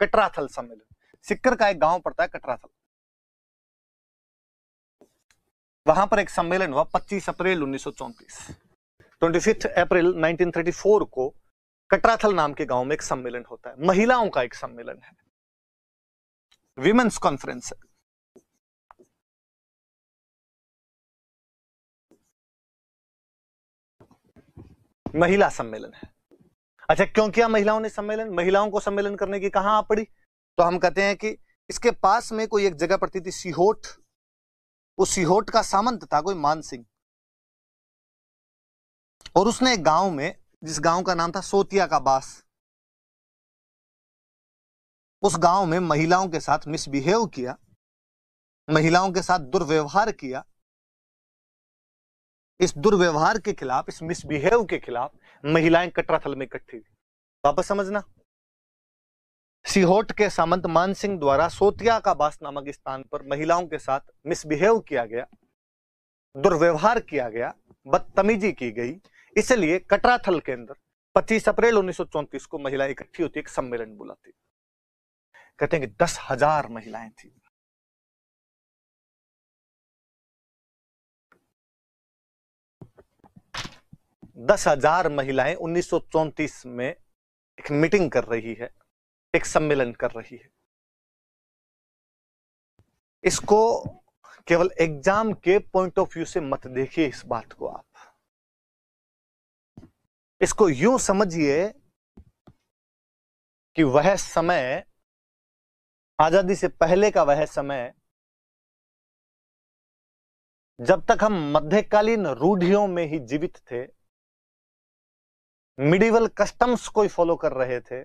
कटराथल सम्मेलन सिक्कर का एक गांव पड़ता है कटराथल वहां पर एक सम्मेलन हुआ 25 अप्रैल उन्नीस सौ अप्रैल 1934 को कटराथल नाम के गांव में एक सम्मेलन होता है महिलाओं का एक सम्मेलन है विमेन्स कॉन्फ्रेंस है महिला सम्मेलन है अच्छा क्यों किया महिलाओं ने सम्मेलन महिलाओं को सम्मेलन करने की कहा पड़ी तो हम कहते हैं कि इसके पास में कोई एक जगह पड़ती थी सीहोट उस सीहोट का सामंत था कोई मान सिंह और उसने एक गांव में जिस गांव का नाम था सोतिया का बास उस गांव में महिलाओं के साथ मिसबिहेव किया महिलाओं के साथ दुर्व्यवहार किया इस दुर्व्यवहार के खिलाफ इस मिसबिहेव के खिलाफ महिलाएं कटराथल में इकट्ठी थी वापस समझना सीहोट के सामंत मान सिंह द्वारा सोतिया का बास नामक स्थान पर महिलाओं के साथ मिसबिहेव किया गया दुर्व्यवहार किया गया बदतमीजी की गई इसलिए कटराथल के अंदर 25 अप्रैल 1934 को महिलाएं इकट्ठी होती एक सम्मेलन बुलाती कहते हैं कि दस हजार महिलाएं थी दस हजार महिलाएं उन्नीस में एक मीटिंग कर रही है एक सम्मेलन कर रही है इसको केवल एग्जाम के पॉइंट ऑफ व्यू से मत देखिए इस बात को आप इसको यूं समझिए कि वह समय आजादी से पहले का वह समय जब तक हम मध्यकालीन रूढ़ियों में ही जीवित थे मिडिवल कस्टम्स को ही फॉलो कर रहे थे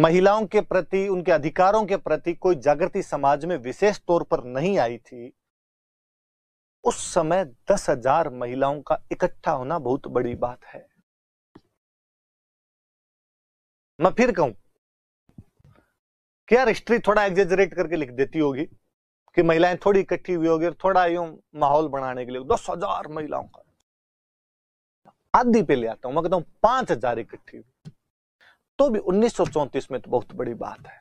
महिलाओं के प्रति उनके अधिकारों के प्रति कोई जागृति समाज में विशेष तौर पर नहीं आई थी उस समय दस हजार महिलाओं का इकट्ठा होना बहुत बड़ी बात है मैं फिर कहूं क्या हिस्ट्री थोड़ा एग्जेजरेट करके लिख देती होगी कि महिलाएं थोड़ी इकट्ठी हुई होगी और थोड़ा यूं माहौल बनाने के लिए दस हजार महिलाओं का आधी पे ले आता हूं मैं कहता हूं पांच हजार इकट्ठी तो भी 1934 में तो बहुत बड़ी बात है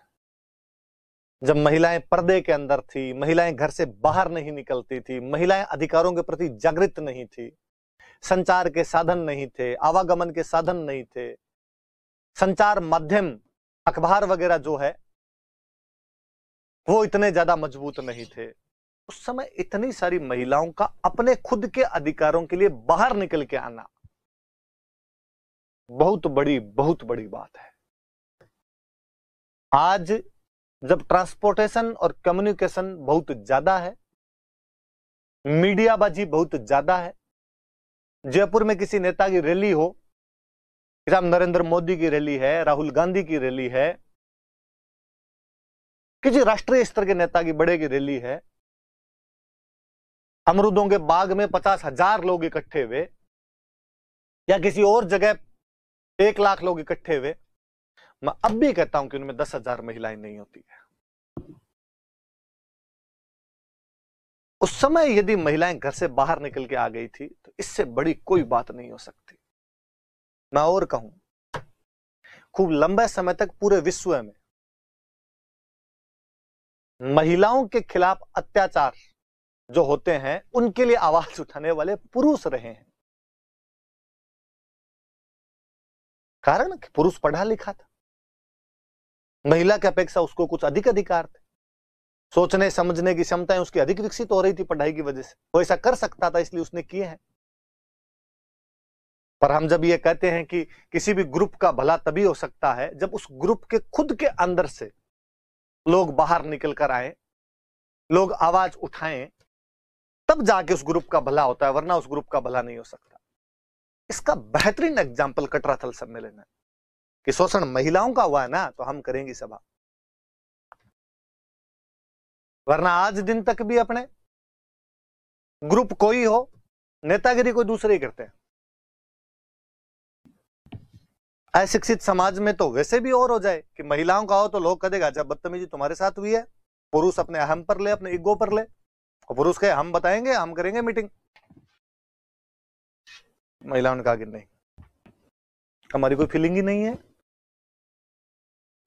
जब महिलाएं पर्दे के अंदर थी महिलाएं घर से बाहर नहीं निकलती थी महिलाएं अधिकारों के प्रति जागृत नहीं थी संचार के साधन नहीं थे आवागमन के साधन नहीं थे संचार माध्यम अखबार वगैरह जो है वो इतने ज्यादा मजबूत नहीं थे उस समय इतनी सारी महिलाओं का अपने खुद के अधिकारों के लिए बाहर निकल के आना बहुत बड़ी बहुत बड़ी बात है आज जब ट्रांसपोर्टेशन और कम्युनिकेशन बहुत ज्यादा है मीडियाबाजी बहुत ज्यादा है जयपुर में किसी नेता की रैली हो जैसे नरेंद्र मोदी की रैली है राहुल गांधी की रैली है किसी राष्ट्रीय स्तर के नेता की बड़े की रैली है अमरुदों के बाग में पचास हजार लोग इकट्ठे हुए या किसी और जगह एक लाख लोग इकट्ठे हुए मैं अब भी कहता हूं कि उनमें दस हजार महिलाएं नहीं होती है उस समय यदि महिलाएं घर से बाहर निकल के आ गई थी तो इससे बड़ी कोई बात नहीं हो सकती मैं और कहूं खूब लंबे समय तक पूरे विश्व में महिलाओं के खिलाफ अत्याचार जो होते हैं उनके लिए आवाज उठाने वाले पुरुष रहे हैं कारण कि पुरुष पढ़ा लिखा था महिला की अपेक्षा उसको कुछ अधिक अधिकार थे सोचने समझने की क्षमताएं उसकी अधिक विकसित हो रही थी पढ़ाई की वजह से वो ऐसा कर सकता था इसलिए उसने किए हैं पर हम जब ये कहते हैं कि किसी भी ग्रुप का भला तभी हो सकता है जब उस ग्रुप के खुद के अंदर से लोग बाहर निकल कर आए लोग आवाज उठाएं तब जाके उस ग्रुप का भला होता है वरना उस ग्रुप का भला नहीं हो सकता इसका बेहतरीन एग्जाम्पल कटराथल सम्मेलन है कि शोषण महिलाओं का हुआ है ना तो हम करेंगे सभा वरना आज दिन तक भी अपने ग्रुप कोई हो नेतागिरी कोई दूसरे ही करते हैं अशिक्षित समाज में तो वैसे भी और हो जाए कि महिलाओं का हो तो लोग देगा जब बदतमीजी तुम्हारे साथ हुई है पुरुष अपने अहम पर ले अपने ईगो पर ले और पुरुष कहे हम बताएंगे हम करेंगे मीटिंग महिलाओं ने कहा कि नहीं हमारी कोई फीलिंग ही नहीं है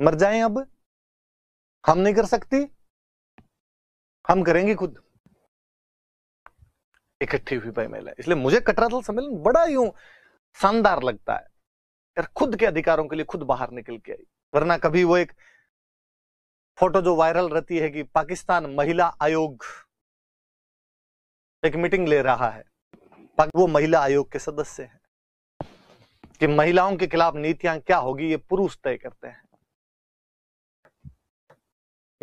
मर जाए अब हम नहीं कर सकती हम करेंगे खुद इकट्ठी हुई भाई महिला इसलिए मुझे कटरा दल सम्मेलन बड़ा ही शानदार लगता है यार खुद के अधिकारों के लिए खुद बाहर निकल के आई वरना कभी वो एक फोटो जो वायरल रहती है कि पाकिस्तान महिला आयोग एक मीटिंग ले रहा है वो महिला आयोग के सदस्य हैं कि महिलाओं के खिलाफ नीतियां क्या होगी ये पुरुष तय करते हैं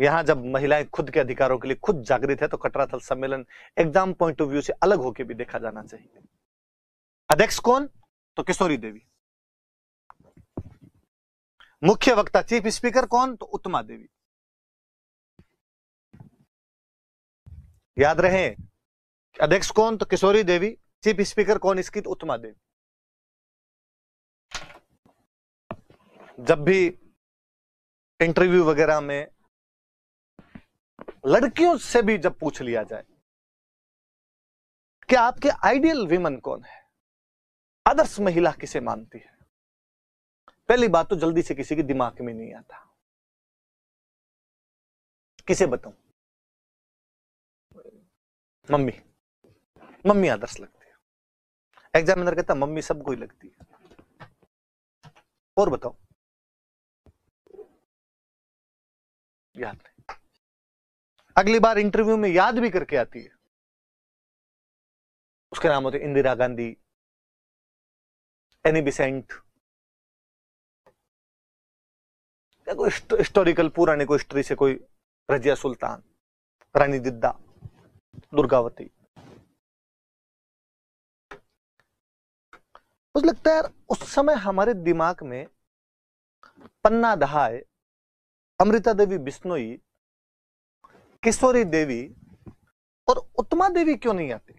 यहां जब महिलाएं खुद के अधिकारों के लिए खुद जागृत है तो कटरा थल सम्मेलन एग्जाम पॉइंट ऑफ व्यू से अलग होकर भी देखा जाना चाहिए अध्यक्ष कौन तो किशोरी देवी मुख्य वक्ता चीफ स्पीकर कौन तो उत्तमा देवी याद रहे अध्यक्ष कौन तो किशोरी देवी चीफ स्पीकर कौन इसकी तो उत्तमा देवी जब भी इंटरव्यू वगैरह में लड़कियों से भी जब पूछ लिया जाए कि आपके आइडियल विमन कौन है आदर्श महिला किसे मानती है पहली बात तो जल्दी से किसी के दिमाग में नहीं आता किसे बताऊं मम्मी मम्मी आदर्श लगती एग्जामिनर कहता मम्मी सबको ही लगती है और बताओ याद अगली बार इंटरव्यू में याद भी करके आती है उसके नाम होते इंदिरा गांधी एनी बिसेंट कोई हिस्टोरिकल पुराने कोई हिस्ट्री से कोई रजिया सुल्तान रानी दिद्दा दुर्गावती मुझे लगता है यार उस समय हमारे दिमाग में पन्ना दहाय अमृता देवी बिश्नोई किशोरी देवी और उत्तमा देवी क्यों नहीं आती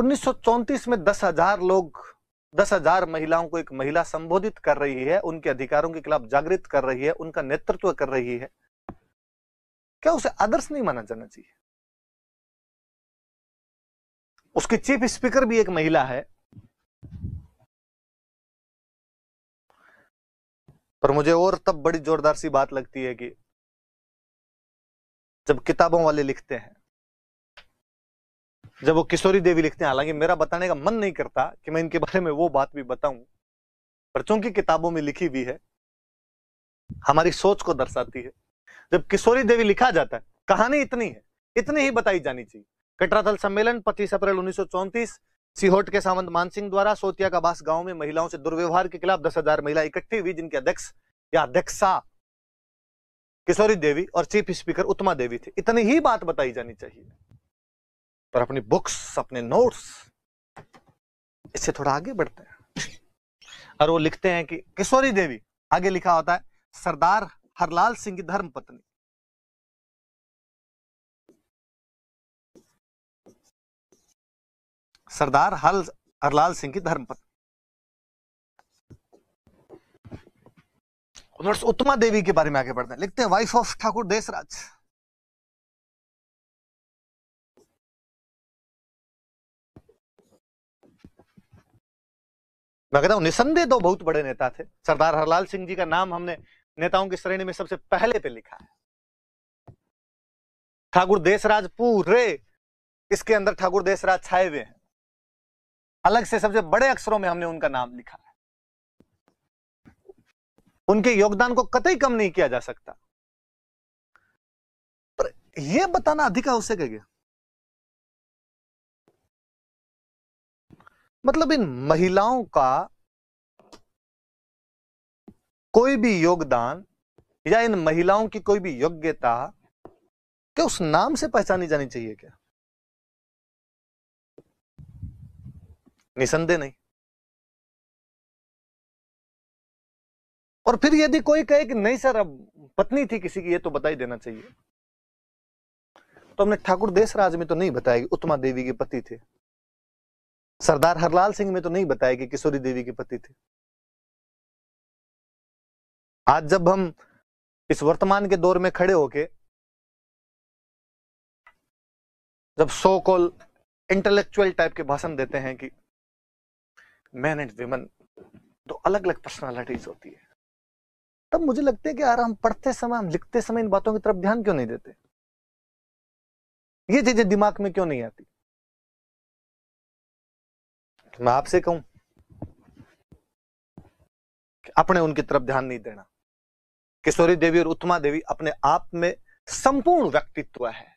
1934 में दस हजार लोग दस हजार महिलाओं को एक महिला संबोधित कर रही है उनके अधिकारों के खिलाफ जागृत कर रही है उनका नेतृत्व कर रही है क्या उसे आदर्श नहीं माना जाना चाहिए उसके चीफ स्पीकर भी एक महिला है पर मुझे और तब बड़ी जोरदार सी बात लगती है कि जब किताबों वाले लिखते हैं जब वो किशोरी देवी लिखते हैं हालांकि मेरा बताने का मन नहीं करता कि मैं इनके बारे में वो बात भी बताऊं पर चूंकि किताबों में लिखी हुई है हमारी सोच को दर्शाती है जब किशोरी देवी लिखा जाता है कहानी इतनी है इतनी ही बताई जानी चाहिए कटरा दल सम्मेलन 25 अप्रैल उन्नीस सीहोट के सावंत मानसिंह द्वारा सोतिया का बास गांव में महिलाओं से दुर्व्यवहार के खिलाफ दस हजार महिला इकट्ठी हुई जिनके अध्यक्ष या अध्यक्षा किशोरी देवी और चीफ स्पीकर उत्मा देवी थी इतनी ही बात बताई जानी चाहिए पर अपनी बुक्स अपने नोट्स इससे थोड़ा आगे बढ़ते हैं और वो लिखते हैं कि किशोरी देवी आगे लिखा होता है सरदार हरलाल सिंह की धर्म पत्नी सरदार हल हरलाल सिंह की धर्मपत्नी उत्तमा देवी के बारे में आगे बढ़ते हैं लिखते हैं वाइफ ऑफ ठाकुर देशराज मैं कहता हूं निसंदेह दो बहुत बड़े नेता थे सरदार हरलाल सिंह जी का नाम हमने नेताओं की श्रेणी में सबसे पहले पे लिखा है ठाकुर देशराज पूरे इसके अंदर ठाकुर देशराज छाए हुए हैं अलग से सबसे बड़े अक्षरों में हमने उनका नाम लिखा है उनके योगदान को कतई कम नहीं किया जा सकता पर यह बताना अधिक आवश्यक है क्या मतलब इन महिलाओं का कोई भी योगदान या इन महिलाओं की कोई भी योग्यता क्या उस नाम से पहचानी जानी चाहिए क्या निसंदेह नहीं और फिर यदि कोई कहे कि नहीं सर अब पत्नी थी किसी की ये तो बता ही देना चाहिए तो हमने ठाकुर देशराज में तो नहीं बताया कि उत्मा देवी के पति थे सरदार हरलाल सिंह में तो नहीं बताया कि किशोरी देवी के पति थे आज जब हम इस वर्तमान के दौर में खड़े होके जब सो कॉल इंटेलेक्चुअल टाइप के भाषण देते हैं कि मैन एंड वेमन दो अलग अलग पर्सनालिटीज होती है तब मुझे लगता है कि यार हम पढ़ते समय हम लिखते समय इन बातों की तरफ ध्यान क्यों नहीं देते ये चीजें दिमाग में क्यों नहीं आती मैं आपसे कहूं अपने उनकी तरफ ध्यान नहीं देना किशोरी देवी और उत्तमा देवी अपने आप में संपूर्ण व्यक्तित्व है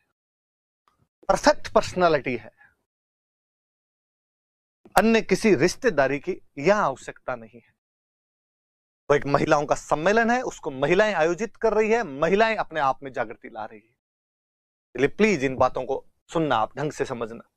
परफेक्ट पर्सनालिटी है अन्य किसी रिश्तेदारी की यह आवश्यकता नहीं है तो एक महिलाओं का सम्मेलन है उसको महिलाएं आयोजित कर रही है महिलाएं अपने आप में जागृति ला रही है प्लीज इन बातों को सुनना आप ढंग से समझना